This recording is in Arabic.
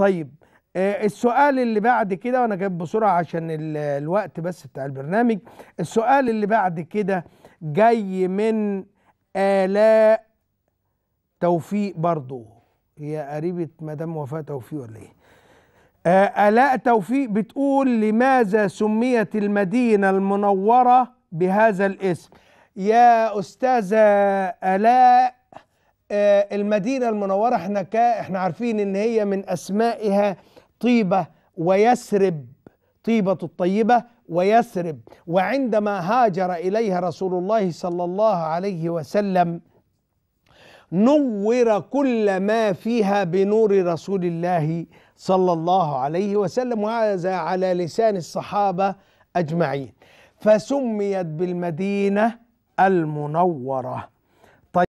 طيب آه، السؤال اللي بعد كده وانا جايب بسرعه عشان الوقت بس بتاع البرنامج السؤال اللي بعد كده جاي من آلاء توفيق برضو هي قريبة مدام وفاة توفيق ولا ايه آه، آلاء توفيق بتقول لماذا سميت المدينة المنورة بهذا الاسم يا أستاذة آلاء آه، المدينه المنوره احنا كا احنا عارفين ان هي من اسمائها طيبه ويسرب طيبه الطيبه ويسرب وعندما هاجر اليها رسول الله صلى الله عليه وسلم نور كل ما فيها بنور رسول الله صلى الله عليه وسلم وهذا على لسان الصحابه اجمعين فسميت بالمدينه المنوره